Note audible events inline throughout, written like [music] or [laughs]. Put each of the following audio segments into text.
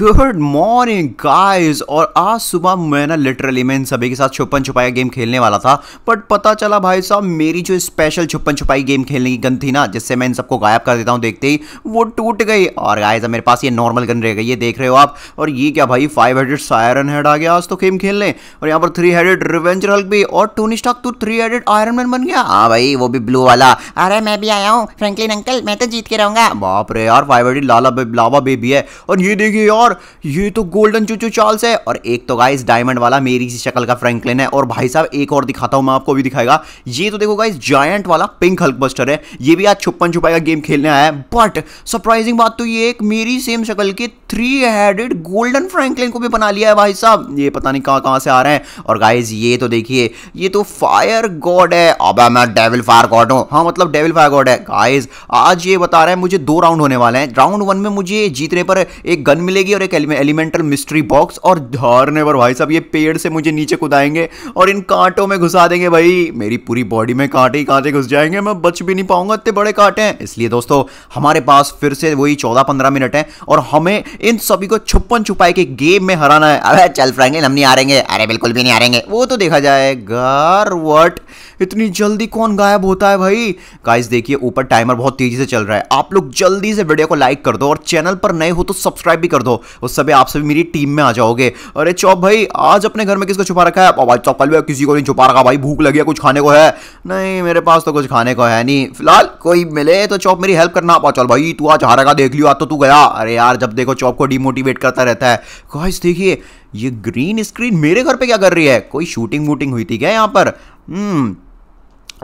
good morning guys और आज सुबह मैं ना लिटरली मैं इन सभी के साथ छुपन छुपाया गेम खेलने वाला था बट पता चला भाई साहब मेरी जो स्पेशल छुपन छुपाई गेम खेलने की गन थी ना जिससे मैं इन सबको गायब कर देता हूँ देखते ही वो टूट गई और गाइस मेरे पास ये नॉर्मल गन रह गई ये देख रहे हो आप और ये क्या भाई फाइव हेडेड सायरन हेड आ गया आज तो गेम खेलने और यहाँ पर थ्री हेडेड रिवेंजर हल्क भी और टोनी स्टॉक तो थ्री हेडेड आयरन मैन बन गया हाँ भाई वो भी ब्लू वाला अरे मैं भी आया हूँ फ्रेंकलिन अंकल मैं तो जीत के रहूँगा बाप रे यार फाइव हेडेड लाला लावा बेबी है और ये देखिए यार और ये तो गोल्डन चूचू चार्ल्स है और एक तो गाइस डायमंड वाला मेरी सी शक्ल का फ्रैंकलिन है और भाई साहब एक और दिखाता हूं मैं आपको भी दिखाएगा ये तो देखो गाइस जायंट वाला पिंक हल्क बस्टर है ये भी आज छुपन छुपाई का गेम खेलने आया है बट सरप्राइजिंग बात तो ये एक मेरी सेम शक्ल के थ्री हेडेड गोल्डन फ्रैंकलिन को भी बना लिया है भाई साहब ये पता नहीं कहाँ कहाँ से आ रहे हैं और गाइज ये तो देखिए ये तो फायर गॉड है अब मैं डेविल फायर गॉड हूँ हाँ मतलब डेविल फायर गॉड है गाइज आज ये बता रहा है मुझे दो राउंड होने वाले हैं राउंड वन में मुझे जीतने पर एक गन मिलेगी और एक एलिमेंटल मिस्ट्री बॉक्स और धारने पर भाई साहब ये पेड़ से मुझे नीचे कुदाएंगे और इन कांटों में घुसा देंगे भाई मेरी पूरी बॉडी में कांटे ही कांटे घुस जाएंगे मैं बच भी नहीं पाऊंगा इतने बड़े कांटे हैं इसलिए दोस्तों हमारे पास फिर से वही चौदह पंद्रह मिनट है और हमें इन सभी को छुपन छुपाई के गेम में हराना है अरे चल फ्रेंगे हम नहीं आ रहे अरे बिल्कुल भी नहीं आ रहे वो तो देखा जाए जाएगा वट इतनी जल्दी कौन गायब होता है भाई गाइस देखिए ऊपर टाइमर बहुत तेजी से चल रहा है आप लोग जल्दी से वीडियो को लाइक कर दो और चैनल पर नए हो तो सब्सक्राइब भी कर दो उस समय आप सभी मेरी टीम में आ जाओगे अरे चौप भाई आज अपने घर में किसको छुपा रखा है भाई चौपल भाई किसी को नहीं छुपा रखा भाई भूख लगी है कुछ खाने को है नहीं मेरे पास तो कुछ खाने को है नहीं फिलहाल कोई मिले तो चौप मेरी हेल्प करना आप चल भाई तू आज हारेगा देख लियो आज तो तू गया अरे यार जब देखो चौप को डिमोटिवेट करता रहता है गाइस देखिए ये ग्रीन स्क्रीन मेरे घर पे क्या कर रही है कोई शूटिंग वूटिंग हुई थी क्या यहाँ पर हम्म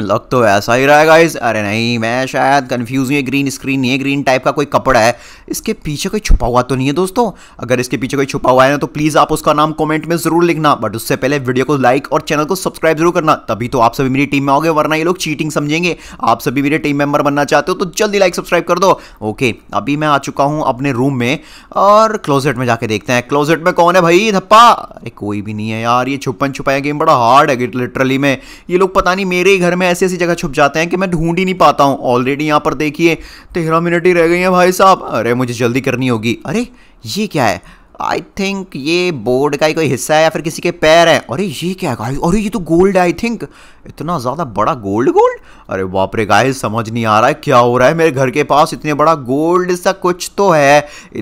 लग तो ऐसा ही रहा गाइस अरे नहीं मैं शायद कन्फ्यूज हूँ ये ग्रीन स्क्रीन नहीं है ग्रीन टाइप का कोई कपड़ा है इसके पीछे कोई छुपा हुआ तो नहीं है दोस्तों अगर इसके पीछे कोई छुपा हुआ है ना तो प्लीज़ आप उसका नाम कमेंट में ज़रूर लिखना बट उससे पहले वीडियो को लाइक और चैनल को सब्सक्राइब जरूर करना तभी तो आप सभी मेरी टीम में आओगे वरना ये लोग चीटिंग समझेंगे आप सभी मेरे टीम मेंबर बनना चाहते हो तो जल्दी लाइक सब्सक्राइब कर दो ओके अभी मैं आ चुका हूँ अपने रूम में और क्लोजेट में जाके देखते हैं क्लोजेट में कौन है भाई धप्पा अरे कोई भी नहीं है यार ये छुपन छुपाया गेम बड़ा हार्ड है लिटरली में ये लोग पता नहीं मेरे ही घर में ऐसी ऐसी जगह छुप जाते हैं कि मैं ढूंढ ही नहीं पाता हूँ ऑलरेडी यहाँ पर देखिए तेरह मिनट ही रह गई हैं भाई साहब अरे मुझे जल्दी करनी होगी अरे ये क्या है आई थिंक ये बोर्ड का ही कोई हिस्सा है या फिर किसी के पैर है अरे ये क्या है अरे ये तो गोल्ड है आई थिंक इतना ज़्यादा बड़ा गोल्ड गोल्ड अरे बाप रे गाइस समझ नहीं आ रहा है क्या हो रहा है मेरे घर के पास इतने बड़ा गोल्ड सा कुछ तो है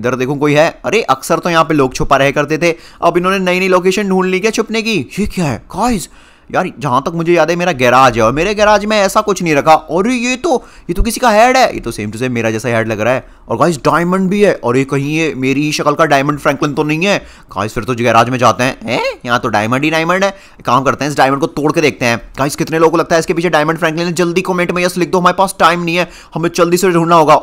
इधर देखो कोई है अरे अक्सर तो यहाँ पे लोग छुपा रह करते थे अब इन्होंने नई नई लोकेशन ढूंढ ली क्या छुपने की ये क्या है गाइस यार जहां तक मुझे याद है मेरा गैराज है और मेरे गैराज में ऐसा कुछ नहीं रखा और ये तो ये तो किसी का हेड है ये तो सेम टू सेम मेरा जैसा हेड लग रहा है और गाइस डायमंड भी है और ये कहीं ये मेरी ही शक्ल का डायमंड फ्रैंकलिन तो नहीं है गाइस फिर तो गैराज में जाते हैं हैं यहाँ तो डायमंड ही डायमंड है काम करते हैं इस डायमंड को तोड़ के देखते हैं गाइस कितने लोगों को लगता है इसके पीछे डायमंड फ्रैंकलिन है जल्दी कमेंट में यस लिख दो हमारे पास टाइम नहीं है हमें जल्दी से ढूंढना होगा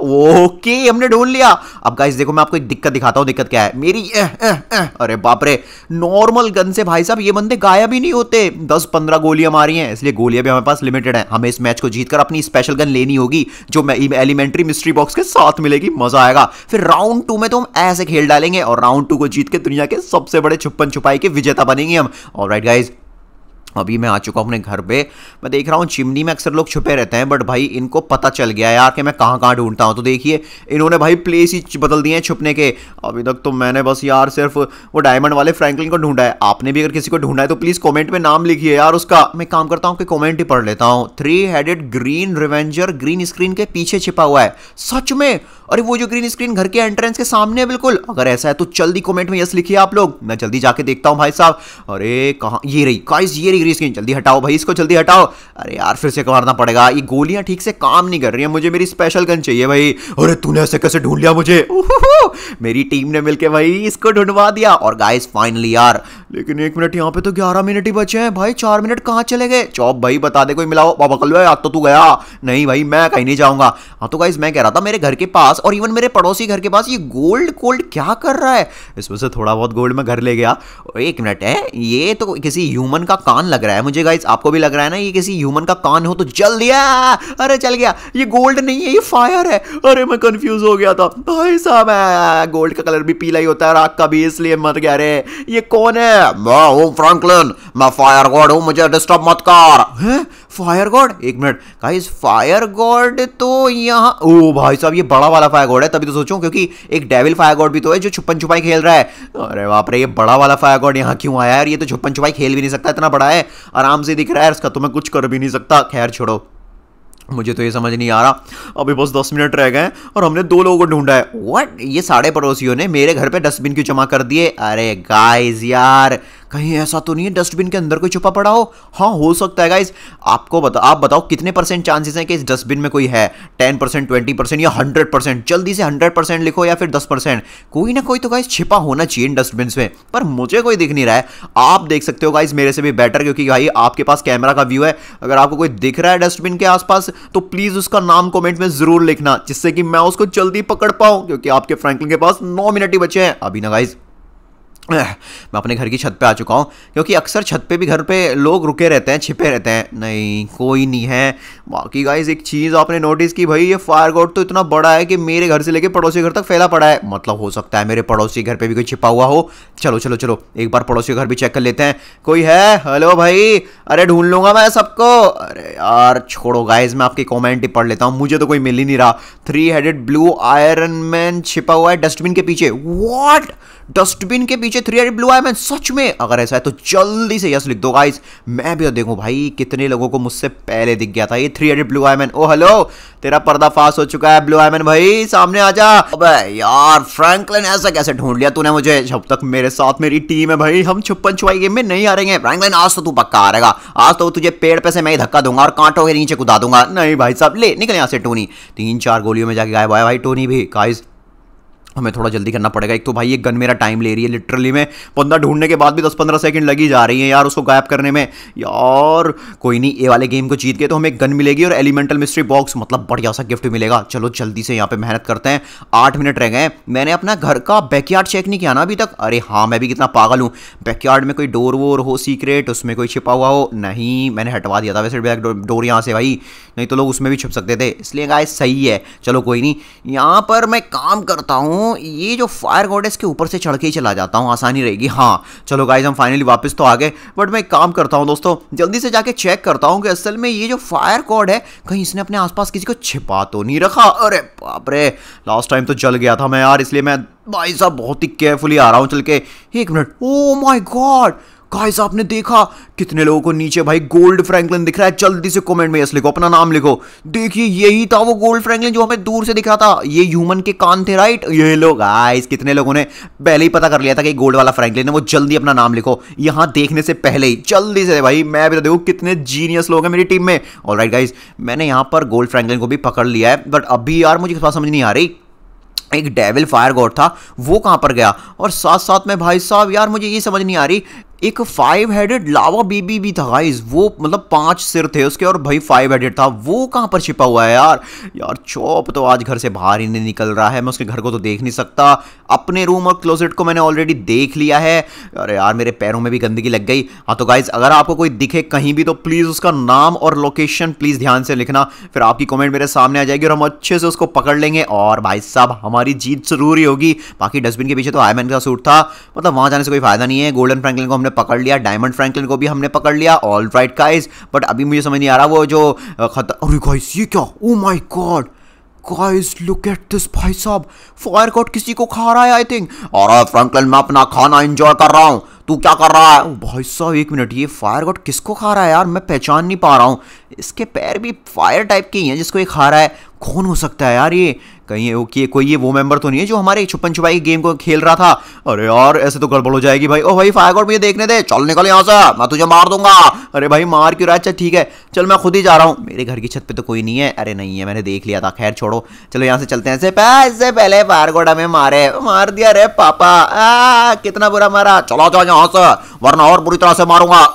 ओके हमने ढूंढ लिया अब गाइस देखो मैं आपको एक दिक्कत दिखाता हूँ दिक्कत क्या है मेरी अरे बापरे नॉर्मल गन से भाई साहब ये बंदे गायब ही नहीं होते दस पंद्रह गोलियां मारी हैं इसलिए गोलियां भी हमारे पास लिमिटेड है हमें इस मैच को जीतकर अपनी स्पेशल गन लेनी होगी जो एलिमेंट्री मिस्ट्री बॉक्स के साथ मिलेगी मजा आएगा फिर राउंड टू में तो हम ऐसे खेल डालेंगे और राउंड टू को जीत के दुनिया के सबसे बड़े छुपन छुपाई के विजेता बनेंगे हम और राइट गाइज अभी मैं आ चुका हूँ अपने घर पे मैं देख रहा हूँ चिमनी में अक्सर लोग छुपे रहते हैं बट भाई इनको पता चल गया यार कि मैं कहाँ कहाँ ढूंढता हूँ तो देखिए इन्होंने भाई प्लेस ही बदल दिए हैं छुपने के अभी तक तो मैंने बस यार सिर्फ वो डायमंड वाले फ्रैंकलिन को ढूंढा है आपने भी अगर किसी को ढूंढा है तो प्लीज़ कॉमेंट में नाम लिखिए यार उसका मैं काम करता हूँ कि कॉमेंट ही पढ़ लेता हूँ three headed green revenger green screen के पीछे छिपा हुआ है सच में अरे वो जो ग्रीन स्क्रीन घर के एंट्रेंस के सामने है बिल्कुल अगर ऐसा है तो जल्दी कमेंट में यस लिखिए आप लोग मैं जल्दी जाके देखता हूँ भाई साहब अरे कहा ये रही काइस ये रही ग्रीन स्क्रीन जल्दी हटाओ भाई इसको जल्दी हटाओ अरे यार फिर से कमारना पड़ेगा ये गोलियां ठीक से काम नहीं कर रही है मुझे मेरी स्पेशल गन चाहिए भाई अरे तूने ऐसे कैसे ढूंढ लिया मुझे [laughs] मेरी टीम ने मिलकर भाई इसको ढूंढवा दिया और गाइस फाइनली यार लेकिन एक मिनट यहाँ पे तो ग्यारह मिनट ही बचे हैं भाई चार मिनट कहाँ चले गए चौप भाई बता दे कोई मिलाओ बाबा कल आज तो तू गया नहीं भाई मैं कहीं नहीं जाऊंगा हाँ तो गाइज मैं कह रहा था मेरे घर के पास और इवन मेरे पड़ोसी घर के पास ये गोल्ड गोल्ड क्या कर रहा है इसमें से थोड़ा बहुत गोल्ड मैं घर ले गया एक मिनट है ये तो किसी ह्यूमन का कान लग रहा है मुझे गाइज आपको भी लग रहा है ना ये किसी ह्यूमन का कान हो तो जल दिया अरे चल गया ये गोल्ड नहीं है ये फायर है अरे मैं कंफ्यूज हो गया था भाई साहब गोल्ड का कलर भी पीला ही होता है राग का भी इसलिए मर गया अरे ये कौन है मैं हूँ फ्रैंकलिन मैं फायर गॉड हूँ मुझे डिस्टर्ब मत कर हैं फायर गॉड एक मिनट गाइस फायर गॉड तो यहाँ ओ भाई साहब ये बड़ा वाला फायर गॉड है तभी तो सोचूं क्योंकि एक डेविल फायर गॉड भी तो है जो छुपन छुपाई खेल रहा है अरे बाप रे ये बड़ा वाला फायर गॉड यहाँ क्यों आया है ये तो छुपन छुपाई खेल भी नहीं सकता इतना बड़ा है आराम से दिख रहा है इसका तो मैं कुछ कर भी नहीं सकता खैर छोड़ो मुझे तो ये समझ नहीं आ रहा अभी बस दस मिनट रह गए और हमने दो लोगों को ढूंढा है व्हाट ये साढ़े पड़ोसियों ने मेरे घर पे डस्टबिन क्यों जमा कर दिए अरे गाइस यार कहीं ऐसा तो नहीं है डस्टबिन के अंदर कोई छुपा पड़ा हो हाँ हो सकता है गाइज आपको बता आप बताओ कितने परसेंट चांसेस हैं कि इस डस्टबिन में कोई है टेन परसेंट ट्वेंटी परसेंट या हंड्रेड परसेंट जल्दी से हंड्रेड परसेंट लिखो या फिर दस परसेंट कोई ना कोई तो गाइज छिपा होना चाहिए इन डस्टबिन में पर मुझे कोई दिख नहीं रहा है आप देख सकते हो गाइज मेरे से भी बेटर क्योंकि भाई आपके पास कैमरा का व्यू है अगर आपको कोई दिख रहा है डस्टबिन के आसपास तो प्लीज़ उसका नाम कॉमेंट में ज़रूर लिखना जिससे कि मैं उसको जल्दी पकड़ पाऊँ क्योंकि आपके फ्रैंकलिन के पास नौ मिनट ही बचे हैं अभी ना गाइज़ मैं अपने घर की छत पे आ चुका हूँ क्योंकि अक्सर छत पे भी घर पे लोग रुके रहते हैं छिपे रहते हैं नहीं कोई नहीं है बाकी गाइज एक चीज़ आपने नोटिस की भाई ये फायर गोड तो इतना बड़ा है कि मेरे घर से लेके पड़ोसी घर तक फैला पड़ा है मतलब हो सकता है मेरे पड़ोसी घर पे भी कोई छिपा हुआ हो चलो चलो चलो एक बार पड़ोसी घर भी चेक कर लेते हैं कोई है हेलो भाई अरे ढूंढ लूंगा मैं सबको अरे यार छोड़ो गाइज मैं आपकी कॉमेंट ही पढ़ लेता हूँ मुझे तो कोई मिल ही नहीं रहा three headed blue Iron Man छिपा हुआ है डस्टबिन के पीछे वॉट डस्टबिन के पीछे थ्री ब्लू आई मैन सच में अगर ऐसा है तो जल्दी से यस लिख दो गाइस मैं भी देखूं भाई कितने लोगों को मुझसे पहले दिख गया था ये three blue eye man oh hello तेरा पर्दा फास्ट हो चुका है ब्लू आई मैन भाई सामने आ जा अबे यार फ्रैंकलिन ऐसा कैसे ढूंढ लिया तूने मुझे जब तक मेरे साथ मेरी टीम है भाई हम छुपन छुपाई गेम में नहीं आ रहे हैं फ्रैंकलिन आज तो तू पक्का आ रहेगा आज तो तुझे पेड़ पे से मैं ही धक्का दूंगा और कांटों के नीचे कुदा दूंगा नहीं भाई साहब ले निकले यहाँ से टोनी तीन चार गोलियों में जाके गायब आया भाई टोनी भी गाइस हमें थोड़ा जल्दी करना पड़ेगा एक तो भाई ये गन मेरा टाइम ले रही है लिटरली में बंदा ढूंढने के बाद भी दस पंद्रह सेकंड लगी जा रही है यार उसको गायब करने में यार कोई नहीं ये वाले गेम को जीत गए तो हमें गन मिलेगी और एलिमेंटल मिस्ट्री बॉक्स मतलब बढ़िया सा गिफ्ट मिलेगा चलो जल्दी से यहाँ पे मेहनत करते हैं आठ मिनट रह गए मैंने अपना घर का बैकयार्ड चेक नहीं किया ना अभी तक अरे हाँ मैं भी कितना पागल हूँ बैकयार्ड में कोई डोर वोर हो सीक्रेट उसमें कोई छिपा हुआ हो नहीं मैंने हटवा दिया था वैसे बैक डोर यहाँ से भाई नहीं तो लोग उसमें भी छिप सकते थे इसलिए गाय सही है चलो कोई नहीं यहाँ पर मैं काम करता हूँ हूँ ये जो फायर गोडेस के ऊपर से चढ़ के ही चला जाता हूँ आसानी रहेगी हाँ चलो गाइज हम फाइनली वापस तो आ गए बट मैं एक काम करता हूँ दोस्तों जल्दी से जाके चेक करता हूँ कि असल में ये जो फायर कॉड है कहीं इसने अपने आसपास किसी को छिपा तो नहीं रखा अरे बाप रे लास्ट टाइम तो जल गया था मैं यार इसलिए मैं भाई साहब बहुत ही केयरफुली आ रहा हूँ चल के एक minute oh my god guys आपने देखा कितने लोगों को नीचे भाई गोल्ड फ्रैंकलिन दिख रहा है जल्दी से कमेंट में यस लिखो अपना नाम लिखो देखिए यही था वो गोल्ड फ्रैंकलिन जो हमें दूर से दिख रहा था ये ह्यूमन के कान थे राइट ये लोग गाइस कितने लोगों ने पहले ही पता कर लिया था कि गोल्ड वाला फ्रैंकलिन है वो जल्दी अपना नाम लिखो यहां देखने से पहले ही जल्दी से भाई मैं भी तो देखो कितने जीनियस लोग हैं मेरी टीम में और राइट गाइज मैंने यहां पर गोल्ड फ्रैंकलिन को भी पकड़ लिया है बट अभी यार मुझे बात समझ नहीं आ रही एक डेविल फायर गॉड था वो कहां पर गया और साथ साथ में भाई साहब यार मुझे ये समझ नहीं आ रही एक फाइव हेडेड लावा बीबी भी था गाइस वो मतलब पांच सिर थे उसके और भाई फाइव हेडेड था वो कहां पर छिपा हुआ है यार यार चौप तो आज घर से बाहर ही नहीं निकल रहा है मैं उसके घर को तो देख नहीं सकता अपने रूम और क्लोजेट को मैंने ऑलरेडी देख लिया है अरे यार मेरे पैरों में भी गंदगी लग गई हाँ तो गाइज अगर आपको कोई दिखे कहीं भी तो प्लीज़ उसका नाम और लोकेशन प्लीज़ ध्यान से लिखना फिर आपकी कॉमेंट मेरे सामने आ जाएगी और हम अच्छे से उसको पकड़ लेंगे और भाई साहब हमारी जीत जरूरी होगी बाकी डस्टबिन के पीछे तो आयमैन का सूट था मतलब वहां जाने से कोई फायदा नहीं है गोल्डन फ्रैंकलिन को हमने पकड़ लिया डायमंड फ्रैंकलिन को भी हमने पकड़ लिया ऑल राइट काइज बट अभी मुझे समझ नहीं आ रहा वो जो खत गाइस ये क्या oh my god guys look at this भाई साहब फायर गॉड किसी को खा रहा है आई थिंक और फ्रैंकलिन मैं अपना खाना एंजॉय कर रहा हूँ तू क्या कर रहा है भाई साहब एक मिनट ये फायर गॉड किसको खा रहा है यार मैं पहचान नहीं पा रहा हूँ इसके पैर भी फायर टाइप के ही हैं जिसको ये खा रहा है कौन हो सकता है यार ये कहीं ओके कोई ये वो मेंबर तो नहीं है जो हमारे छुपन छुपाई गेम को खेल रहा था अरे यार ऐसे तो गड़बड़ हो जाएगी भाई ओ भाई फायर गॉड मुझे देखने दे चल निकल यहाँ से मैं तुझे मार दूंगा अरे भाई मार क्यों रहा अच्छा ठीक है चल मैं खुद ही जा रहा हूँ मेरे घर की छत पर तो कोई नहीं है अरे नहीं है मैंने देख लिया था खैर छोड़ो चलो यहाँ से चलते हैं पैसे पहले फायर गॉड हमें मारे मार दिया अरे पापा आ, कितना बुरा मारा चलो जाओ यहाँ से वरना और बुरी तरह से मारूंगा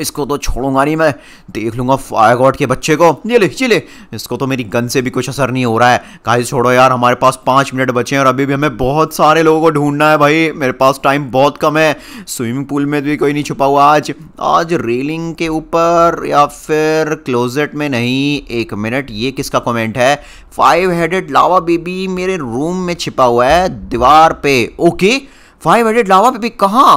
इसको तो छोड़ूंगा नहीं मैं देख लूंगा फायर गॉड के बच्चे को ये ले चले इसको तो मेरी गन से भी कुछ असर नहीं हो रहा है गाइस छोड़ो यार हमारे पास पाँच मिनट बचे हैं और अभी भी हमें बहुत सारे लोगों को ढूंढना है भाई मेरे पास टाइम बहुत कम है स्विमिंग पूल में भी कोई नहीं छुपा हुआ आज आज रेलिंग के ऊपर या फिर क्लोजेट में नहीं एक मिनट ये किसका कॉमेंट है फाइव हेडेड लावा बेबी मेरे रूम में छिपा हुआ है दीवार पे okay five headed lava baby कहाँ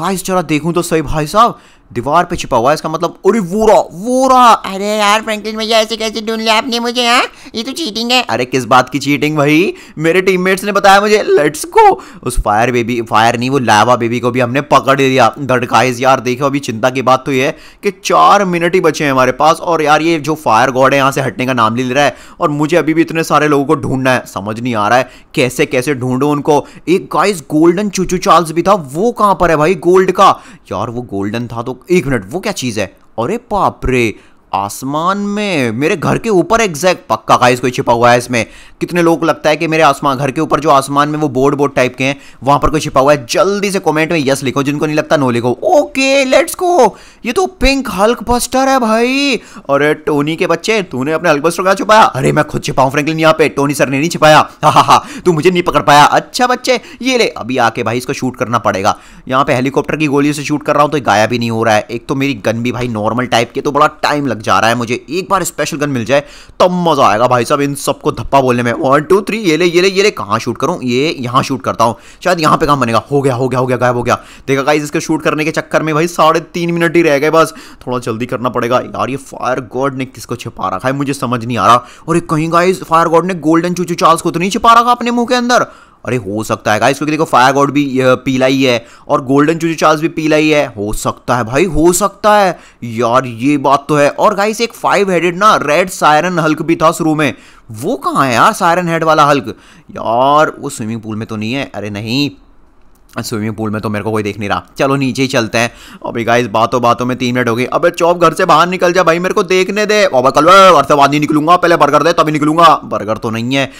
गाइस जरा देखूँ तो सही भाई साहब दीवार पे छिपा हुआ है इसका मतलब अरे वो रहा वो रहा अरे यार फ्रैंकलिन भैया ऐसे कैसे ढूंढ लिया आपने मुझे हाँ ये तो चीटिंग है अरे किस बात की चीटिंग भाई मेरे टीममेट्स ने बताया मुझे लेट्स गो उस फायर बेबी फायर नहीं वो लावा बेबी को भी हमने पकड़ दिया दड़काइज यार देखो अभी चिंता की बात तो ये है कि चार मिनट ही बचे हैं हमारे पास और यार ये जो फायर गॉड है यहाँ से हटने का नाम ले रहा है और मुझे अभी भी इतने सारे लोगों को ढूंढना है समझ नहीं आ रहा है कैसे कैसे ढूंढो उनको एक गाइस गोल्डन चूचू चार्ल्स भी था वो कहाँ पर है भाई गोल्ड का यार वो गोल्डन था तो तो एक मिनट वो क्या चीज़ है अरे बाप रे आसमान में मेरे घर के ऊपर एग्जैक्ट पक्का गाइस कोई छिपा हुआ है इसमें कितने लोग लगता है कि मेरे आसमान घर के ऊपर जो आसमान में वो बोर्ड बोर्ड टाइप के हैं वहां पर कोई छिपा हुआ है जल्दी से कमेंट में यस लिखो जिनको नहीं लगता नो लिखो ओके लेट्स गो ये तो पिंक हल्क बस्टर है भाई अरे टोनी के बच्चे तूने अपने हल्क बस्टर कहा छुपाया अरे मैं खुद छिपाऊं फ्रेंकलिन यहाँ पे टोनी सर ने नहीं छिपाया हा हा तू मुझे नहीं पकड़ पाया अच्छा बच्चे ये ले अभी आके भाई इसको शूट करना पड़ेगा यहाँ पे हेलीकॉप्टर की गोलियों से शूट कर रहा हूँ तो गाया भी नहीं हो रहा है एक तो मेरी गन भी भाई नॉर्मल टाइप की तो बड़ा टाइम लग जा रहा है मुझे एक बार स्पेशल गन मिल जाए तब तो मज़ा आएगा भाई साहब इन सबको धप्पा बोलने में वन टू थ्री ये ले ये ले ये ले कहाँ शूट करूँ ये यहाँ शूट करता हूँ शायद यहाँ पे काम बनेगा हो गया हो गया हो गया गायब हो गया देखा गाइज इसके शूट करने के चक्कर में भाई साढ़े तीन मिनट ही रह गए बस थोड़ा जल्दी करना पड़ेगा यार ये फायर गॉड ने किसको छिपा रखा है मुझे समझ नहीं आ रहा और कहीं गाइज फायर गॉड ने गोल्डन चूचू चार्ल्स को तो नहीं छिपा रखा अपने मुंह के अंदर अरे हो सकता है गाइस क्योंकि देखो फायर गॉड भी पीला ही है और गोल्डन चूची चार्ल्स भी पीला ही है हो सकता है भाई हो सकता है यार ये बात तो है और गाइस एक फाइव हेडेड ना रेड सायरन हल्क भी था शुरू में वो कहाँ है यार सायरन हेड वाला हल्क यार वो स्विमिंग पूल में तो नहीं है अरे नहीं स्विमिंग पूल में तो मेरे को कोई देख नहीं रहा चलो नीचे ही चलते हैं अभी गाइस बातों बातों में तीन मिनट हो गई अबे चौप घर से बाहर निकल जा भाई मेरे को देखने दे बाबा कल घर से बाहर नहीं निकलूंगा पहले बर्गर दे तभी निकलूंगा बर्गर तो नहीं है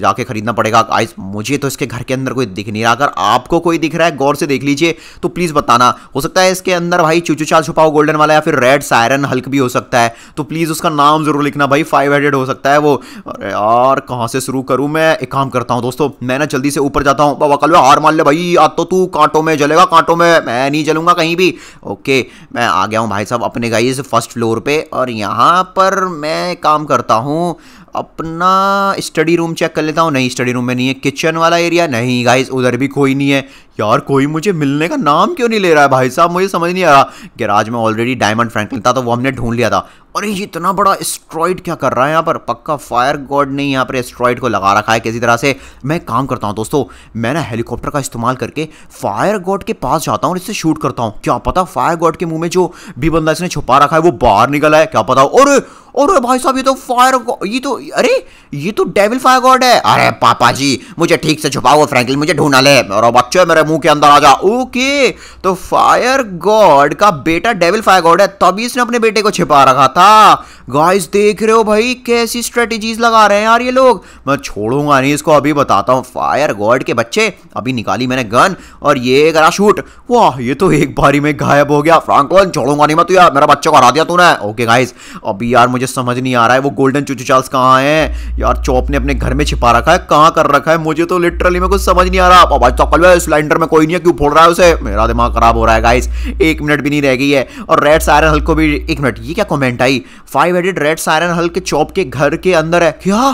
जाके खरीदना पड़ेगा गाइस मुझे तो इसके घर के अंदर कोई दिख नहीं रहा अगर आपको कोई दिख रहा है गौर से देख लीजिए तो प्लीज़ बताना हो सकता है इसके अंदर भाई चूचू चाल छुपाओ गोल्डन वाला या फिर रेड सायरन हल्क भी हो सकता है तो प्लीज़ उसका नाम जरूर लिखना भाई फाइव हो सकता है वो अरे यार कहाँ से शुरू करूँ मैं एक काम करता हूँ दोस्तों मैं ना जल्दी से ऊपर जाता हूँ बाबा कल हार मान ले भाई जलेगा तो तू कांटों में जलेगा कांटों में मैं नहीं जलूंगा कहीं भी ओके मैं आ गया हूँ भाई साहब अपने गाइज फर्स्ट फ्लोर पे और यहाँ पर मैं काम करता हूँ अपना स्टडी रूम चेक कर लेता हूँ नहीं स्टडी रूम में नहीं है किचन वाला एरिया नहीं गाइज उधर भी कोई नहीं है यार कोई मुझे मिलने का नाम क्यों नहीं ले रहा है भाई साहब मुझे समझ नहीं आ रहा गैराज में ऑलरेडी डायमंड फ्रैंकलिन था तो वो हमने ढूंढ लिया था अरे ये इतना बड़ा एस्ट्रॉइड क्या कर रहा है यहाँ पर पक्का फायर गॉड ने यहाँ पर एस्ट्रॉइड को लगा रखा है किसी तरह से मैं काम करता हूँ दोस्तों मैं ना हेलीकॉप्टर का इस्तेमाल करके फायर गॉड के पास जाता हूँ और इससे शूट करता हूँ क्या पता फायर गॉड के मुंह में जो भी बंदा इसने छुपा रखा है वो बाहर निकला है क्या पता और और भाई साहब ये तो फायर ये तो अरे ये तो डेविल फायर गॉड है अरे पापा जी मुझे ठीक से छुपाओ फ्रैंकलिन मुझे ढूंढा ले और बच्चों मेरे मुंह के अंदर आ जा ओके तो फायर गॉड का बेटा डेविल फायर गॉड है तभी इसने अपने बेटे को छिपा रखा था गाइस देख रहे हो भाई कैसी स्ट्रेटेजीज लगा रहे हैं यार ये लोग मैं छोड़ूंगा नहीं इसको अभी बताता हूँ फायर गॉड के बच्चे अभी निकाली मैंने गन और ये करा शूट वाह ये तो एक बारी में गायब हो गया फ्रांकलन छोड़ूंगा नहीं मैं तू यार मेरा बच्चा को हरा दिया तूने ओके गाइस अभी यार मुझे समझ नहीं आ रहा है वो गोल्डन चूचू चार्ल्स कहाँ है यार चौप ने अपने घर में छिपा रखा है कहाँ कर रखा है मुझे तो लिटरली में कुछ समझ नहीं आ रहा सिलेंडर सेंटर में कोई नहीं है क्यों फोड़ रहा है उसे मेरा दिमाग खराब हो रहा है गाइस एक मिनट भी नहीं रह गई है और रेड सायरन हल्क को भी एक मिनट ये क्या कॉमेंट आई five headed red siren Hulk चौप के घर के अंदर है क्या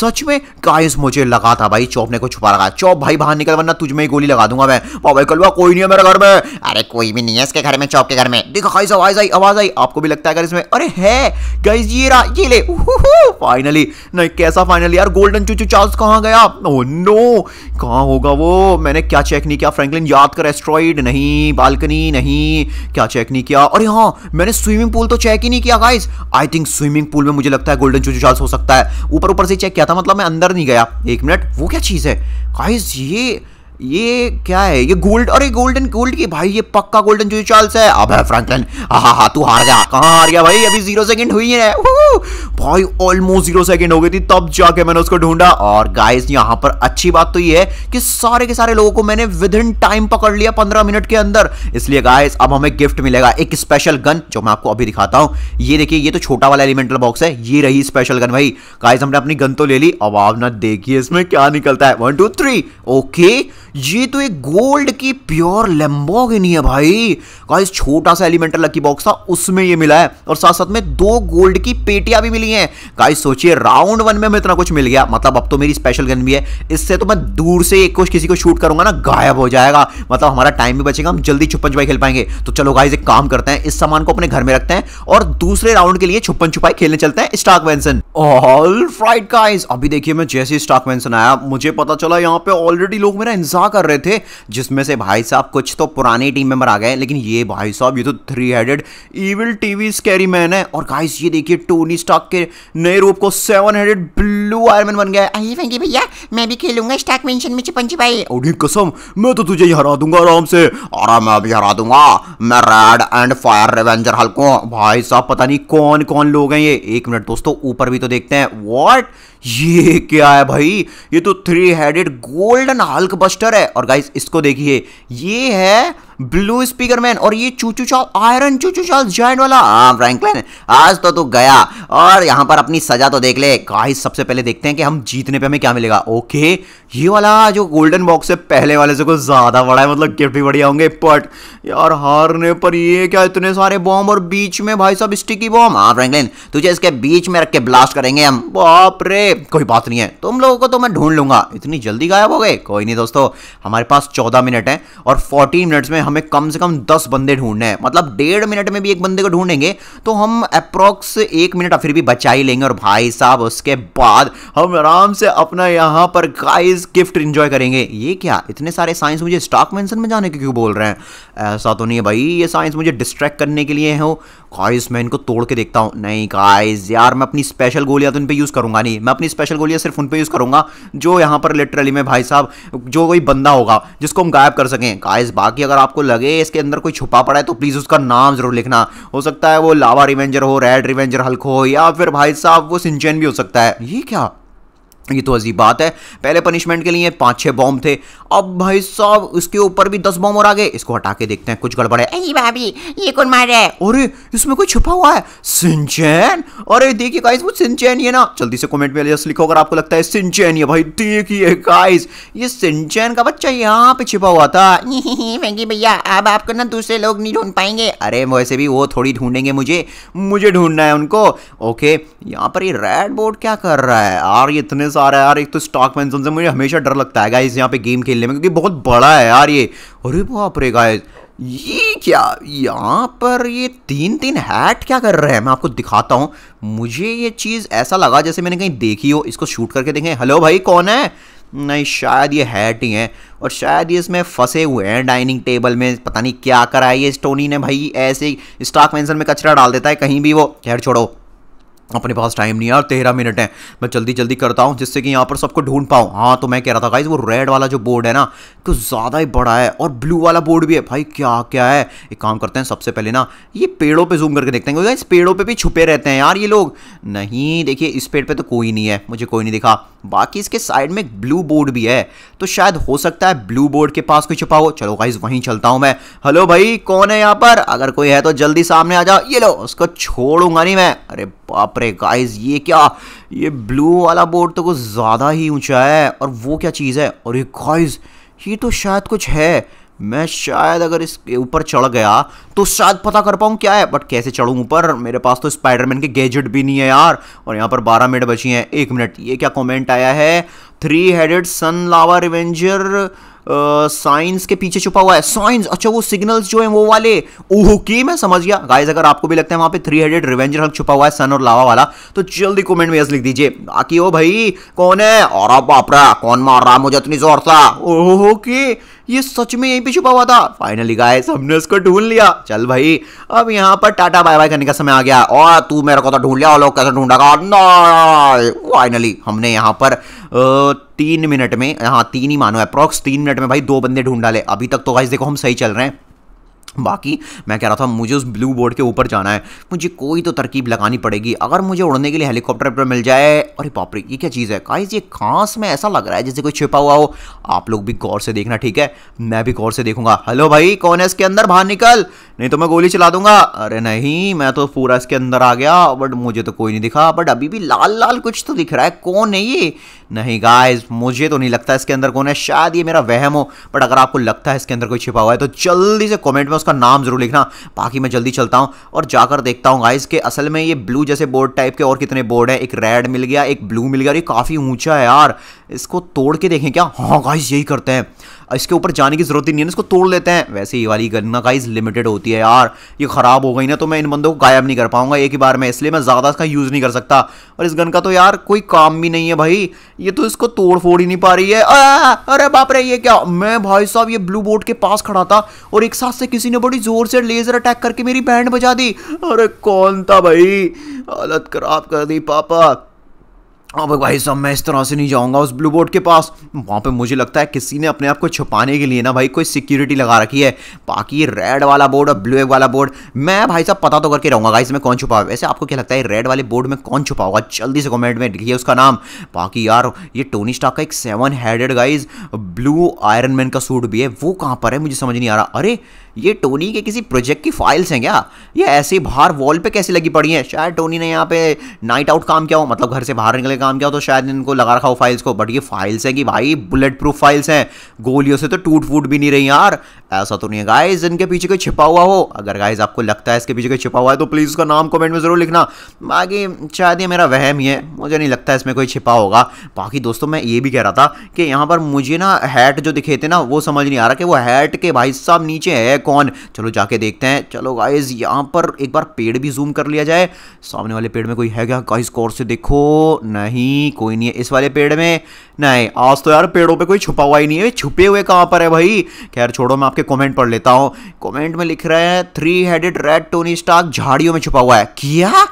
सच में गाइस मुझे लगा था भाई चौप ने को छुपा रखा चौप भाई बाहर निकल वरना तुझ में ही गोली लगा दूंगा मैं भाई कलवा कोई नहीं है मेरे घर में अरे कोई भी नहीं है इसके घर में चौप के घर में देखो गाइस आवाज आई आवाज आई आपको भी लगता है अगर इसमें अरे है गाइस ये रहा ये ले फाइनली नहीं कैसा फाइनली यार गोल्डन चूचू चार्ल्स कहां गया ओह नो कहां होगा वो मैंने क्या चेक नहीं किया क्या फ्रैंकलिन याद कर एस्ट्रॉइड नहीं बालकनी नहीं क्या चेक नहीं किया अरे हाँ मैंने स्विमिंग पूल तो चेक ही नहीं किया guys I think swimming pool में मुझे लगता है गोल्डन चूचू चार्ल्स हो सकता है ऊपर ऊपर से चेक किया था मतलब मैं अंदर नहीं गया एक मिनट वो क्या चीज़ है गाइस ये ये क्या है ये गोल्ड अरे गोल्डन गोल्ड की भाई ये पक्का गोल्डन जूस चार्ल्स है अब है फ्रैंकलिन हाँ हाँ तू हार गया कहाँ हार गया भाई अभी जीरो सेकंड हुई है भाई ऑलमोस्ट जीरो सेकंड हो गई थी तब जाके मैंने उसको ढूंढा और गाइस यहाँ पर अच्छी बात तो ये है कि सारे के सारे लोगों को मैंने विद इन टाइम पकड़ लिया पंद्रह मिनट के अंदर इसलिए गाइस अब हमें गिफ्ट मिलेगा एक स्पेशल गन जो मैं आपको अभी दिखाता हूँ ये देखिए ये तो छोटा वाला एलिमेंटल बॉक्स है ये रही स्पेशल गन भाई गाइस हमने अपनी गन तो ले ली अब आप ना देखिए इसमें क्या निकलता है वन टू थ्री ओके ये तो एक गोल्ड की प्योर लेम्बोगिनी है भाई गाइस छोटा सा एलिमेंटल लकी बॉक्स था उसमें ये मिला है और साथ साथ में दो गोल्ड की पेटियां भी मिली हैं गाइस सोचिए राउंड वन में हमें इतना कुछ मिल गया मतलब अब तो मेरी स्पेशल गन भी है इससे तो मैं दूर से एक कुछ किसी को शूट करूंगा ना गायब हो जाएगा मतलब हमारा टाइम भी बचेगा हम जल्दी छुपन छुपाई खेल पाएंगे तो चलो गाइज एक काम करते हैं इस सामान को अपने घर में रखते हैं और दूसरे राउंड के लिए छुपन छुपाई खेलने चलते हैं Stark mansion all fried guys अभी देखिए मैं जैसे स्टॉक वेंसन आया मुझे पता चला यहाँ पे ऑलरेडी लोग मेरा इंसान उत्साह कर रहे थे जिसमें से भाई साहब कुछ तो पुराने टीम मेंबर आ गए लेकिन ये भाई साहब ये तो three headed evil TV scary man है और गाइस ये देखिए टोनी स्टॉक के नए रूप को सेवन हेडेड उल्लू आयरमैन बन गया अरे वेंगी भैया मैं भी खेलूंगा स्टैक मेंशन में चिपन चिपाई ओडी कसम मैं तो तुझे हरा दूंगा आराम से अरे मैं भी हरा दूंगा मैं red and fire revenger Hulk हूँ भाई साहब पता नहीं कौन कौन लोग हैं ये एक मिनट दोस्तों ऊपर भी तो देखते हैं व्हाट ये क्या है भाई ये तो three headed golden Hulk buster है और गाइस इसको देखिए ये है ब्लू स्पीकर मैन और ये चूचू चाल आयरन चूचू चाल जॉइंट वाला हाँ फ्रैंकलिन आज तो तू गया और यहाँ पर अपनी सजा तो देख ले गाइस सबसे पहले देखते हैं कि हम जीतने पे हमें क्या मिलेगा ओके ये वाला जो गोल्डन बॉक्स है पहले वाले से कुछ ज़्यादा बड़ा है मतलब गिफ्ट भी बढ़िया होंगे बट यार हारने पर ये क्या इतने सारे बॉम्ब और बीच में भाई साहब स्टिकी बॉम्ब हाँ फ्रैंकलिन तुझे इसके बीच में रख के ब्लास्ट करेंगे हम बाप रे कोई बात नहीं है तुम लोगों को तो मैं ढूंढ लूंगा इतनी जल्दी गायब हो गए कोई नहीं दोस्तों हमारे पास चौदह मिनट है और फोर्टीन मिनट्स में हमें कम से कम दस बंदे ढूंढने हैं मतलब डेढ़ मिनट में भी एक बंदे को ढूंढेंगे तो हम अप्रोक्स एक मिनट फिर भी बचा ही लेंगे और भाई साहब उसके बाद हम आराम से अपना यहाँ पर गाइस गिफ्ट इंजॉय करेंगे ये क्या इतने सारे साइंस मुझे स्टॉक मेंशन में जाने के क्यों बोल रहे हैं ऐसा तो नहीं है भाई ये साइंस मुझे डिस्ट्रैक्ट करने के लिए हो गाइस मैं इनको तोड़ के देखता हूँ नहीं गाइस यार मैं अपनी स्पेशल गोलियाँ तो इन पर यूज़ करूँगा नहीं मैं अपनी स्पेशल गोलियाँ सिर्फ उन पर यूज़ करूँगा जो यहाँ पर लिटरली में भाई साहब जो कोई बंदा होगा जिसको हम गायब कर सकें गाइस बाकी अगर आपको लगे इसके अंदर कोई छुपा पड़ा है तो प्लीज़ उसका नाम ज़रूर लिखना हो सकता है वो लावा रिवेंजर हो रेड रिवेंजर हल्क हो या फिर भाई साहब वो सिंचन भी हो सकता है ये क्या ये तो अजीब बात है पहले पनिशमेंट के लिए पांच छह बॉम्ब थे अब भाई साहब उसके ऊपर भी दस बॉम्ब और आ गए इसको हटा के देखते हैं कुछ गड़बड़ है अरे भाभी ये कौन मार रहा है अरे इसमें कोई छुपा हुआ है सिंचैन अरे देखिए गाइस वो सिंचैन ये ना जल्दी से कमेंट में जस्ट लिखो अगर आपको लगता है सिंचैन ये भाई देखिए गाइस ये सिंचैन का बच्चा यहाँ पे छिपा हुआ था वेंगी [laughs] भैया अब आपको ना दूसरे लोग नहीं ढूंढ पाएंगे अरे वैसे भी वो थोड़ी ढूंढेंगे मुझे मुझे ढूंढना है उनको ओके यहाँ पर ये रेड बोर्ड क्या कर रहा है यार इतने आ रहा है यार एक तो स्टॉक मैंसन से मुझे हमेशा डर लगता है गाइज यहाँ पे गेम खेलने में क्योंकि बहुत बड़ा है यार ये अरे बाप रे गाइज ये क्या यहाँ पर ये तीन तीन हैट क्या कर रहे हैं मैं आपको दिखाता हूँ मुझे ये चीज़ ऐसा लगा जैसे मैंने कहीं देखी हो इसको शूट करके देखें हेलो भाई कौन है नहीं शायद ये हैट ही है और शायद ये इसमें फंसे हुए हैं डाइनिंग टेबल में पता नहीं क्या करा है ये स्टोनी ने भाई ऐसे ही स्टॉक मेंशन में कचरा डाल देता है कहीं भी वो खैर छोड़ो अपने पास टाइम नहीं यार तेरह मिनट है मैं जल्दी जल्दी करता हूँ जिससे कि यहाँ पर सबको ढूंढ पाऊँ हाँ तो मैं कह रहा था गाइज वो रेड वाला जो बोर्ड है ना तो ज़्यादा ही बड़ा है और ब्लू वाला बोर्ड भी है भाई क्या क्या है एक काम करते हैं सबसे पहले ना ये पेड़ों पे जूम करके देखते हैं इस पेड़ों पे भी छुपे रहते हैं यार ये लोग नहीं देखिए इस पेड़ पर पे तो कोई नहीं है मुझे कोई नहीं दिखा बाकी इसके साइड में एक ब्लू बोर्ड भी है तो शायद हो सकता है ब्लू बोर्ड के पास कोई छुपा हो चलो गाइज वहीं चलता हूँ मैं हेलो भाई कौन है यहाँ पर अगर कोई है तो जल्दी सामने आ जाओ ये लो उसको छोड़ूंगा नहीं मैं अरे बाप रे गाइस ये क्या ये ब्लू वाला बोर्ड तो कुछ ज़्यादा ही ऊंचा है और वो क्या चीज़ है और ये गाइस ये तो शायद कुछ है मैं शायद अगर इसके ऊपर चढ़ गया तो शायद पता कर पाऊँ क्या है बट कैसे चढ़ूँ ऊपर मेरे पास तो स्पाइडरमैन के गैजेट भी नहीं है यार और यहाँ पर बारह मिनट बची हैं एक मिनट ये क्या कमेंट आया है three headed sun lava revenger science के पीछे छुपा हुआ है साइंस अच्छा वो सिग्नल्स जो है वो वाले ओके मैं समझ गया गाइस अगर आपको भी लगता है वहां पे थ्री हेडेड रिवेंजर हल्क छुपा हुआ है सन और लावा वाला तो जल्दी कमेंट में यस लिख दीजिए बाकी ओ भाई कौन है और आप रहा कौन मार रहा मुझे इतनी जोर था ओके ये सच में यहीं पे छुपा हुआ था फाइनली गाइस हमने उसको ढूंढ लिया चल भाई अब यहाँ पर टाटा बाय बाय करने का समय आ गया और तू मेरे को तो ढूंढ लिया और लोग कैसे ढूंढा फाइनली हमने यहाँ पर आ, तीन मिनट में हाँ तीन ही मानो अप्रॉक्स तीन मिनट में भाई दो बंदे ढूंढा ले अभी तक तो गाइस देखो हम सही चल रहे हैं बाकी मैं कह रहा था मुझे उस ब्लू बोर्ड के ऊपर जाना है मुझे कोई तो तरकीब लगानी पड़ेगी अगर मुझे उड़ने के लिए हेलीकॉप्टर पर मिल जाए अरे पापरी ये क्या चीज़ है काइज ये खांस में ऐसा लग रहा है जैसे कोई छिपा हुआ हो आप लोग भी गौर से देखना ठीक है मैं भी गौर से देखूंगा हेलो भाई कौन है इसके अंदर बाहर निकल नहीं तो मैं गोली चला दूंगा अरे नहीं मैं तो पूरा इसके अंदर आ गया बट मुझे तो कोई नहीं दिखा बट अभी भी लाल लाल कुछ तो दिख रहा है कौन है ये नहीं गाइज मुझे तो नहीं लगता इसके अंदर कौन है शायद ये मेरा वहम हो बट अगर आपको लगता है इसके अंदर कोई छिपा हुआ है तो जल्दी से कॉमेंट में उसका नाम जरूर लिखना बाकी मैं जल्दी चलता हूँ और जाकर देखता हूँ गाइज के असल में ये ब्लू जैसे बोर्ड टाइप के और कितने बोर्ड है एक रेड मिल गया एक ब्लू मिल गया और ये काफ़ी ऊंचा है यार इसको तोड़ के देखें क्या हाँ गाइज यही करते हैं इसके ऊपर जाने की जरूरत ही नहीं है इसको तोड़ लेते हैं वैसे ये वाली गन्ना गाइज लिमिटेड होती है यार ये ख़राब हो गई ना तो मैं इन बंदों को गायब नहीं कर पाऊंगा एक ही बार में इसलिए मैं ज़्यादा इसका यूज़ नहीं कर सकता और इस गन का तो यार कोई काम भी नहीं है भाई ये तो इसको तोड़ फोड़ ही नहीं पा रही है अरे बाप रे ये क्या मैं भाई साहब ये ब्लू बोर्ड के पास खड़ा था और एक साथ से किसी ने बड़ी ज़ोर से लेज़र अटैक करके मेरी बैंड बजा दी अरे कौन था भाई हालत ख़राब कर दी पापा अब हाँ भाई साहब मैं इस तरह से नहीं जाऊंगा उस ब्लू बोर्ड के पास वहाँ पे मुझे लगता है किसी ने अपने आप को छुपाने के लिए ना भाई कोई सिक्योरिटी लगा रखी है बाकी रेड वाला बोर्ड और ब्लू वाला बोर्ड मैं भाई साहब पता तो करके रहूँगा गाइस में कौन छुपा वैसे आपको क्या लगता है रेड वाले बोर्ड में कौन छुपा होगा जल्दी से कॉमेंट में लिखिए उसका नाम बाकी यार ये टोनी स्टाक का एक seven headed guys blue Iron Man का सूट भी है वो कहाँ पर है मुझे समझ नहीं आ रहा अरे ये टोनी के किसी प्रोजेक्ट की फाइल्स हैं क्या ये ऐसे बाहर वॉल पे कैसे लगी पड़ी हैं शायद टोनी ने यहाँ पे नाइट आउट काम किया हो मतलब घर से बाहर निकले काम किया हो तो शायद इनको लगा रखा हो फाइल्स को बट ये फाइल्स हैं कि भाई बुलेट प्रूफ फाइल्स हैं गोलियों से तो टूट फूट भी नहीं रही यार ऐसा तो नहीं है गाइज इनके पीछे कोई छिपा हुआ हो अगर गाइज आपको लगता है इसके पीछे कोई छिपा हुआ है तो प्लीज़ उसका नाम कमेंट में ज़रूर लिखना बाकी शायद ये मेरा वहम ही है मुझे नहीं लगता इसमें कोई छिपा होगा बाकी दोस्तों मैं ये भी कह रहा था कि यहाँ पर मुझे ना हैट जो दिखे थे ना वो समझ नहीं आ रहा कि वो हैट के भाई साहब नीचे है है कौन चलो जाके देखते हैं चलो गाइज यहाँ पर एक बार पेड़ भी जूम कर लिया जाए सामने वाले पेड़ में कोई है क्या गाइज कौर से देखो नहीं कोई नहीं है इस वाले पेड़ में नहीं आज तो यार पेड़ों पर कोई छुपा हुआ ही नहीं है छुपे हुए कहाँ पर है भाई खैर छोड़ो मैं आपके कॉमेंट पढ़ लेता हूँ कॉमेंट में लिख रहे हैं three headed red Tony Stark झाड़ियों में छुपा हुआ है क्या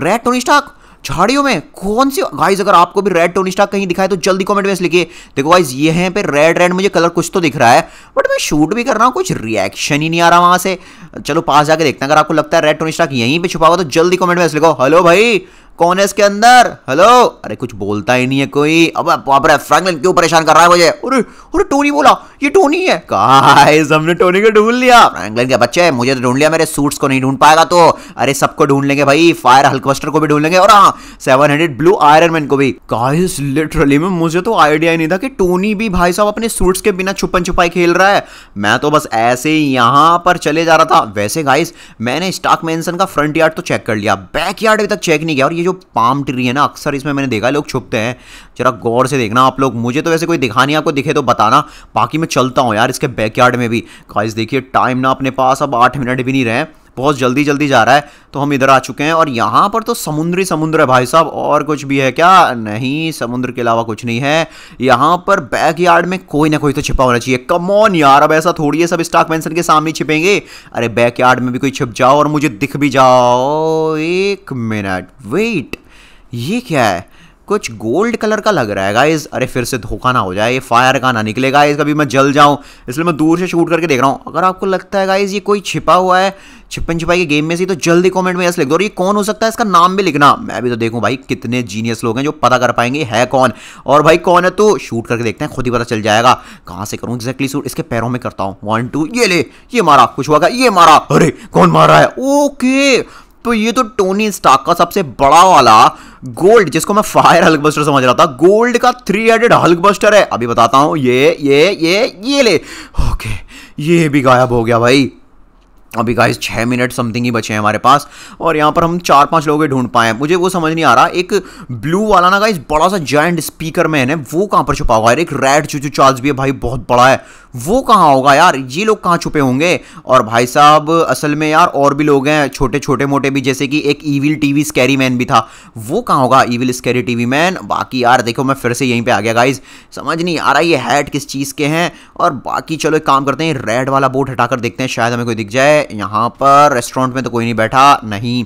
रेड टोनी स्टाक झाड़ियों में कौन सी गाइज अगर आपको भी रेड टोनी स्टार्क कहीं दिखाए तो जल्दी कमेंट में लिखिए देखो गाइज ये हैं पे रेड रेड मुझे कलर कुछ तो दिख रहा है बट मैं शूट भी कर रहा हूँ कुछ रिएक्शन ही नहीं आ रहा वहां से चलो पास जाके देखते हैं अगर आपको लगता है रेड टोनी स्टाक यहीं पर छुपा हुआ तो जल्दी कॉमेंट में लिखो हेलो भाई कौन है इसके अंदर हेलो अरे कुछ बोलता ही नहीं है कोई अब आप फ्रैंकलिन क्यों परेशान कर रहा है मुझे अरे अरे टोनी बोला ये टोनी है कहा हमने टोनी को ढूंढ लिया फ्रैंकलिन के बच्चे मुझे तो ढूंढ लिया मेरे सूट्स को नहीं ढूंढ पाएगा तो अरे सबको ढूंढ लेंगे भाई फायर हल्कबस्टर को भी ढूंढ लेंगे और हाँ seven hundred blue Iron Man को भी गाइस लिटरली में मुझे तो आइडिया ही नहीं था कि टोनी भी भाई साहब अपने सूट्स के बिना छुपन छुपाई खेल रहा है मैं तो बस ऐसे ही यहाँ पर चले जा रहा था वैसे गाइस मैंने स्टार्क मेंशन का फ्रंट यार्ड तो चेक कर लिया बैक यार्ड अभी तक चेक नहीं किया और ये जो पाम ट्री है ना अक्सर इसमें मैंने देखा लोग छुपते हैं जरा गौर से देखना आप लोग मुझे तो वैसे कोई दिखा नहीं आपको दिखे तो बताना बाकी मैं चलता हूँ यार इसके बैकयार्ड में भी गाइस देखिए टाइम ना अपने पास अब आठ मिनट भी नहीं रहे बहुत जल्दी जल्दी जा रहा है तो हम इधर आ चुके हैं और यहाँ पर तो समुद्री समुद्र है भाई साहब और कुछ भी है क्या नहीं समुद्र के अलावा कुछ नहीं है यहाँ पर बैक यार्ड में कोई ना कोई तो छिपा होना चाहिए कमॉन यार अब ऐसा थोड़ी है सब स्टाक मैंसन के सामने छिपेंगे अरे बैक यार्ड में भी कोई छिप जाओ और मुझे दिख भी जाओ एक मिनट वेट ये क्या है कुछ गोल्ड कलर का लग रहा है गाइज अरे फिर से धोखा ना हो जाए ये फायर का ना निकले गाइज कभी मैं जल जाऊं इसलिए मैं दूर से शूट करके देख रहा हूं अगर आपको लगता है गाइज ये कोई छिपा हुआ है छिपन छिपाई के गेम में से तो जल्दी कमेंट में यस लिख दो और ये कौन हो सकता है इसका नाम भी लिखना मैं भी तो देखूं भाई कितने जीनियस लोग हैं जो पता कर पाएंगे है कौन और भाई कौन है तो शूट करके देखते हैं खुद ही पता चल जाएगा कहां से करूं एग्जैक्टली शूट इसके पैरों में करता हूं वन टू ये ले ये मारा कुछ हुआ ये मारा अरे कौन मारा है ओके तो ये तो टोनी स्टाक का सबसे बड़ा वाला गोल्ड जिसको मैं फायर हल्क बस्टर समझ रहा था गोल्ड का थ्री हेडेड हल्क बस्टर है अभी बताता हूं ये ये ये ये ले ओके ये भी गायब हो गया भाई अभी गाइस छः मिनट समथिंग ही बचे हैं हमारे पास और यहाँ पर हम चार पांच के ढूंढ पाए हैं मुझे वो समझ नहीं आ रहा एक ब्लू वाला ना गाइस बड़ा सा जॉइंट स्पीकर मैन है वो कहाँ पर छुपा हुआ है एक रेड चू चार्ज भी है भाई बहुत बड़ा है वो कहाँ होगा यार ये लोग कहाँ छुपे होंगे और भाई साहब असल में यार और भी लोग हैं छोटे छोटे मोटे भी जैसे कि एक ईविल टीवी स्कैरी मैन भी था वो कहाँ होगा ईविल स्कैरी टीवी मैन बाकी यार देखो मैं फिर से यहीं पे आ गया गाइज समझ नहीं आ रहा ये हैट किस चीज़ के हैं और बाकी चलो एक काम करते हैं रेड वाला बोट हटाकर देखते हैं शायद हमें कोई दिख जाए यहाँ पर रेस्टोरेंट में तो कोई नहीं बैठा नहीं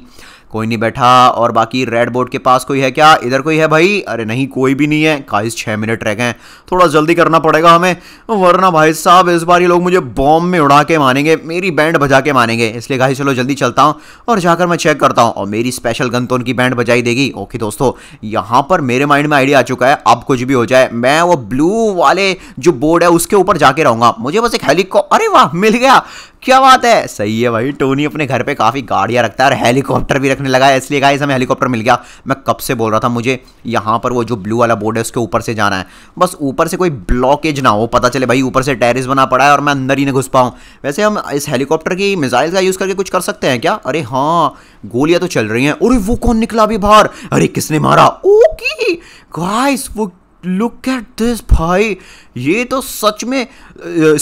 कोई नहीं बैठा और बाकी रेड बोर्ड के पास कोई है क्या इधर कोई है भाई अरे नहीं कोई भी नहीं है काइज छः मिनट रह गए थोड़ा जल्दी करना पड़ेगा हमें वरना भाई साहब इस बार ये लोग मुझे बॉम्ब में उड़ा के मानेंगे मेरी बैंड बजा के मानेंगे इसलिए गाइस चलो जल्दी चलता हूँ और जाकर मैं चेक करता हूँ और मेरी स्पेशल गन तो उनकी बैंड बजाई देगी ओके दोस्तों यहाँ पर मेरे माइंड में आइडिया आ चुका है अब कुछ भी हो जाए मैं वो ब्लू वाले जो बोर्ड है उसके ऊपर जाके रहूँगा मुझे बस एक हेलिकॉप्टर अरे वाह मिल गया क्या बात है सही है भाई टोनी अपने घर पे काफ़ी गाड़ियाँ रखता है और हेलीकॉप्टर भी रखने लगा है इसलिए गाइस हमें हेलीकॉप्टर मिल गया मैं कब से बोल रहा था मुझे यहाँ पर वो जो ब्लू वाला बोर्ड है उसके ऊपर से जाना है बस ऊपर से कोई ब्लॉकेज ना हो पता चले भाई ऊपर से टेरिस बना पड़ा है और मैं अंदर ही नहीं घुस पाऊँ वैसे हम इस हेलीकॉप्टर की मिसाइल का यूज़ करके कुछ कर सकते हैं क्या अरे हाँ गोलियाँ तो चल रही हैं अरे वो कौन निकला अभी बाहर अरे किसने मारा ओके गाइस वो लुक एट दिस भाई ये तो सच में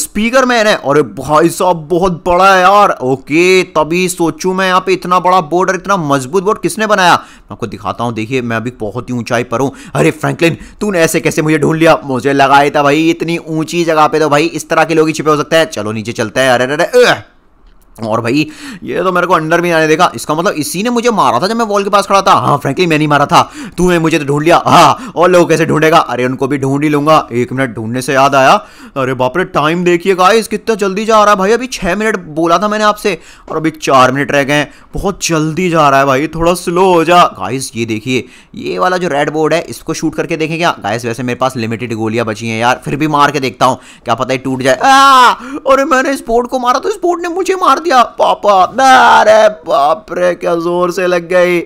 स्पीकर मैन है अरे भाई साहब बहुत बड़ा है यार ओके तभी सोचूं मैं यहाँ पे इतना बड़ा बोर्ड और इतना मजबूत बोर्ड किसने बनाया मैं आपको दिखाता हूँ देखिए मैं अभी बहुत ही ऊंचाई पर हूँ अरे फ्रैंकलिन तूने ऐसे कैसे मुझे ढूंढ लिया मुझे लगाया था भाई इतनी ऊंची जगह पे तो भाई इस तरह के लोग ही छिपे हो सकते हैं चलो नीचे चलते हैं अरे, अरे और भाई ये तो मेरे को अंडर भी आने देखा इसका मतलब इसी ने मुझे मारा था जब मैं वॉल के पास खड़ा था हाँ फ्रेंकली मैं नहीं मारा था तूने मुझे तो ढूंढ लिया हाँ और लोग कैसे ढूंढेगा अरे उनको भी ढूंढ ही लूंगा एक मिनट ढूंढने से याद आया अरे बाप रे टाइम देखिए गाइस कितना जल्दी जा रहा है भाई अभी छः मिनट बोला था मैंने आपसे और अभी चार मिनट रह गए बहुत जल्दी जा रहा है भाई थोड़ा स्लो हो जा गाइस ये देखिए ये वाला जो रेड बोर्ड है इसको शूट करके देखें क्या गाइस वैसे मेरे पास लिमिटेड गोलियां बची हैं यार फिर भी मार के देखता हूँ क्या पता है टूट जाए अरे मैंने इस बोर्ड को मारा तो इस बोर्ड ने मुझे मार दिया पापा अरे बाप रे क्या जोर से लग गई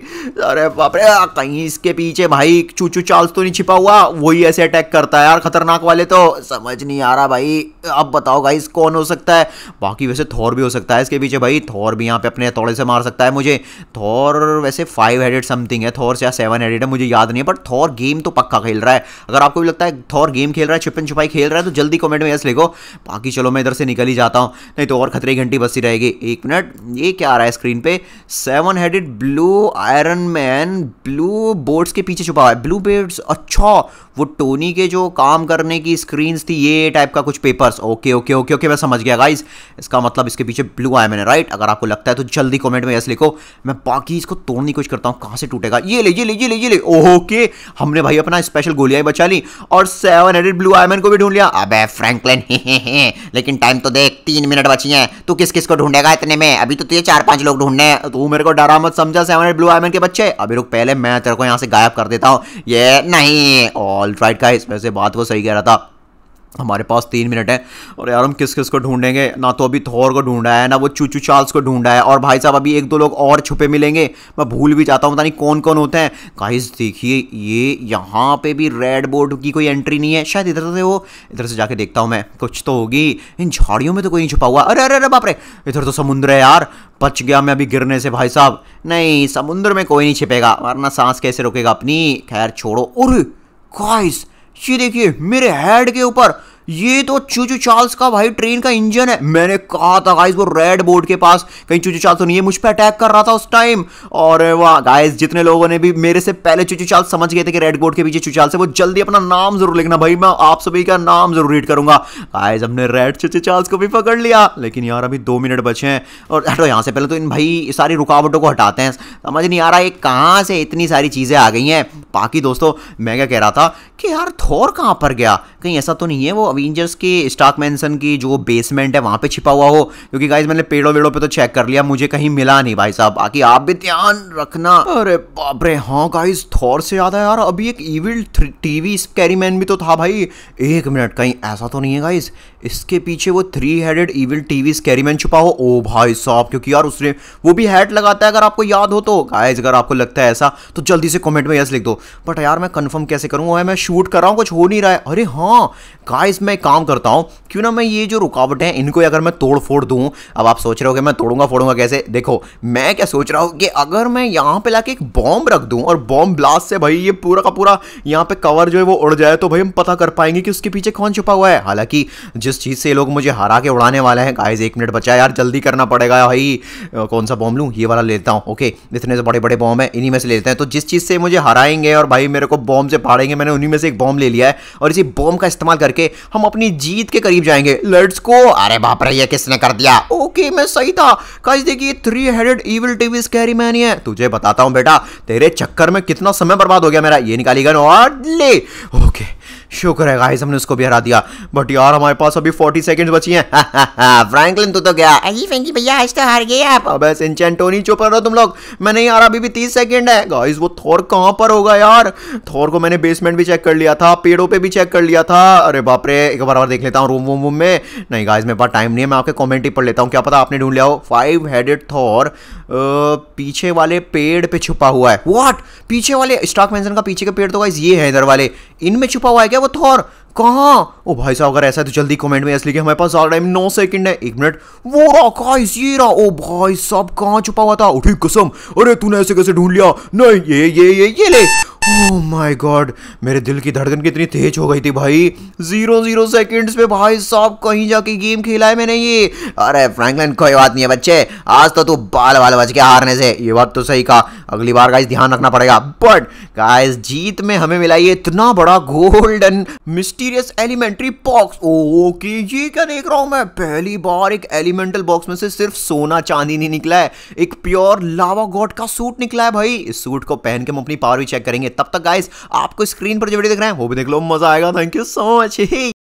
अरे बाप रे कहीं इसके पीछे भाई चूचू चार्ल्स तो नहीं छिपा हुआ वही ऐसे अटैक करता है यार खतरनाक वाले तो समझ नहीं आ रहा भाई अब बताओ गाइस कौन हो सकता है बाकी वैसे थौर भी हो सकता है इसके पीछे भाई थौर भी यहाँ पे अपने थोड़े से मार सकता है मुझे थौर वैसे फाइव हेडेड समथिंग है थौर या सेवन हेडेड है मुझे याद नहीं है बट थौर गेम तो पक्का खेल रहा है अगर आपको भी लगता है थौर गेम खेल रहा है छिपन छुपाई खेल रहा है तो जल्दी कमेंट में यस लिखो बाकी चलो मैं इधर से निकल ही जाता हूँ नहीं तो और खतरे घंटी बसी रहेगी ये एक मिनट ये क्या आ रहा है स्क्रीन पे seven headed blue Iron Man blue boards के पीछे छुपा हुआ है ब्लू बेड्स अच्छा वो टोनी के जो काम करने की स्क्रीन्स थी ये टाइप का कुछ papers okay okay okay okay मैं समझ गया गाइज इसका मतलब इसके पीछे ब्लू आया मैंने राइट अगर आपको लगता है तो जल्दी कमेंट में यस लिखो मैं बाकी इसको तोड़ने की कोशिश करता हूँ कहाँ से टूटेगा ये ले ये ले ये ले ये ले ओके हमने भाई अपना स्पेशल गोलियाँ बचा ली और सेवन हंड्रेड ब्लू आयमन को भी ढूंढ लिया अब फ्रैंकलिन [laughs] लेकिन टाइम तो देख तीन मिनट बची हैं तो किस किस को ढूंढेगा इतने में अभी तो तुझे चार पांच लोग ढूंढने हैं तू मेरे को डरा मत समझा सेवन हंड्रेड ब्लू आयमन के बच्चे अभी रुक पहले मैं तेरे को यहाँ से गायब कर देता हूँ ये नहीं और ऑल राइट का इसमें से बात वो सही कह रहा था हमारे पास तीन मिनट हैं और यार हम किस किस को ढूंढेंगे ना तो अभी थोर को ढूंढा है ना वो चूचू चार्ल्स को ढूंढा है और भाई साहब अभी एक दो लोग और छुपे मिलेंगे मैं भूल भी जाता हूँ पता नहीं कौन कौन होते हैं गाइस देखिए ये यहाँ पे भी रेड बोर्ड की कोई एंट्री नहीं है शायद इधर से वो इधर से जाके देखता हूँ मैं कुछ तो होगी इन झाड़ियों में तो कोई नहीं छुपा हुआ अरे अरे अरे बापरे इधर तो समुद्र है यार बच गया मैं अभी गिरने से भाई साहब नहीं समुद्र में कोई नहीं छिपेगा वरना सांस कैसे रोकेगा अपनी खैर छोड़ो उर् गाइस ये देखिए मेरे हेड के ऊपर ये तो चूचू चार्ल्स का भाई ट्रेन का इंजन है मैंने कहा था गाइस वो रेड बोर्ड के पास कहीं चूचू चार्ल्स तो नहीं है मुझ पर अटैक कर रहा था उस टाइम और वाह गाइस जितने लोगों ने भी मेरे से पहले चूचू चार्ल्स समझ गए थे कि रेड बोर्ड के पीछे चूचू चार्ल्स है वो जल्दी अपना नाम जरूर लिखना भाई मैं आप सभी का नाम जरूर रीड करूंगा गाइस हमने रेड चूचू चार्ल्स को भी पकड़ लिया लेकिन यार अभी दो मिनट बचे हैं और हटो तो यहाँ से पहले तो इन भाई सारी रुकावटों को हटाते हैं समझ नहीं आ रहा है कहाँ से इतनी सारी चीज़ें आ गई हैं बाकी दोस्तों मैं क्या कह रहा था कि यार थोर कहाँ पर गया कहीं ऐसा तो नहीं है वो अवेंजर्स के स्टॉक मैंसन की जो बेसमेंट है वहाँ पे छिपा हुआ हो क्योंकि गाइज मैंने पेड़ों वेड़ों पे तो चेक कर लिया मुझे कहीं मिला नहीं भाई साहब बाकी आप भी ध्यान रखना अरे बाप रे हाँ गाइज थॉर से याद है यार अभी एक इविल टीवी स्कैरीमैन भी तो था भाई एक मिनट कहीं ऐसा तो नहीं है गाइज इसके पीछे वो three headed evil TV scary man छुपा हो ओ भाई साहब क्योंकि यार उसने वो भी हैड लगाता है अगर आपको याद हो तो गाइज अगर आपको लगता है ऐसा तो जल्दी से कॉमेंट में यस लिख दो बट यार मैं कन्फर्म कैसे करूँ मैं शूट कर रहा हूँ कुछ हो नहीं रहा है अरे हाँ गाइज मैं एक काम करता हूँ क्यों ना मैं ये जो रुकावटें हैं इनको अगर मैं तोड़ फोड़ दूँ अब आप सोच रहे हो कि मैं तोड़ूंगा फोड़ूंगा कैसे देखो मैं क्या सोच रहा हूँ कि अगर मैं यहाँ पे लाके एक बॉम्ब रख दूँ और बॉम्ब ब्लास्ट से भाई ये पूरा का पूरा यहाँ पे कवर जो है वो उड़ जाए तो भाई हम पता कर पाएंगे कि उसके पीछे कौन छुपा हुआ है हालांकि जिस चीज़ से लोग मुझे हरा के उड़ाने वाले हैं गाइज एक मिनट बचा यार जल्दी करना पड़ेगा भाई कौन सा बॉम्ब लूँ ये वाला लेता हूँ ओके इतने से बड़े बड़े बॉम्ब है इन्हीं में से लेते हैं तो जिस चीज़ से मुझे हराएंगे और भाई मेरे को बॉम्ब से फाड़ेंगे मैंने उन्हीं में से एक बॉम्ब ले लिया है और इसी बॉम्ब का इस्तेमाल करके हम अपनी जीत के करीब जाएंगे लेट्स को अरे बाप रे ये किसने कर दिया ओके मैं सही था गाइस देखिए three headed evil TV scary man है तुझे बताता हूं बेटा तेरे चक्कर में कितना समय बर्बाद हो गया मेरा ये निकाली गन और ले ओके शुक्र है गाइस हमने उसको भी हरा दिया बट यार हमारे पास अभी 40 सेकंड्स बची हैं फ्रैंकलिन [laughs] तो तो गया अरे फ्रैंकी भैया आज तो हार गए आप अब बस इंचेंटोनी चुप रहो तुम लोग मैं नहीं आ रहा अभी भी 30 सेकंड है गाइस वो थोर कहां पर होगा यार थोर को मैंने बेसमेंट भी चेक कर लिया था पेड़ों पे भी चेक कर लिया था अरे बाप रे एक बार और देख लेता हूं रूम वूम वूम में नहीं गाइस मेरे पास टाइम नहीं है मैं आपके कमेंट ही पढ़ लेता हूं क्या पता आपने ढूंढ लिया हो फाइव हेडेड थोर पीछे वाले पेड़ पे छुपा हुआ है व्हाट पीछे वाले स्टॉक मेंशन का पीछे का पेड़ तो गाइस ये है इधर वाले इनमें छुपा हुआ है गया वो थोर कहा ओ भाई साहब अगर ऐसा है तो जल्दी कमेंट में असली के हमारे पास ज़्यादा टाइम नौ सेकंड है एक मिनट वो रहा गाइस ये रहा ओ भाई साहब कहाँ छुपा हुआ था उठी कसम अरे तूने ऐसे कैसे ढूंढ लिया नहीं ये ये ये ये ले ओह माय गॉड मेरे दिल की धड़कन कितनी तेज हो गई थी भाई जीरो जीरो सेकंड्स पे भाई साहब कहीं जाके गेम खेला है मैंने ये अरे फ्रैंकलिन कोई बात नहीं है बच्चे आज तो तू बाल बाल बच के हारने से ये बात तो सही कहा अगली बार गाइस ध्यान रखना पड़ेगा बट गाइस जीत में हमें मिला ये इतना बड़ा golden mysterious elementary box okay ये क्या देख रहा हूँ मैं पहली बार एक एलिमेंटल बॉक्स में से सिर्फ सोना चांदी नहीं निकला है एक प्योर लावा गॉड का सूट निकला है भाई इस सूट को पहन के हम अपनी पावर भी चेक करेंगे तब तक गाइस आपको स्क्रीन पर जो वीडियो देख रहे हैं वो भी देख लो मजा आएगा थैंक यू सो मच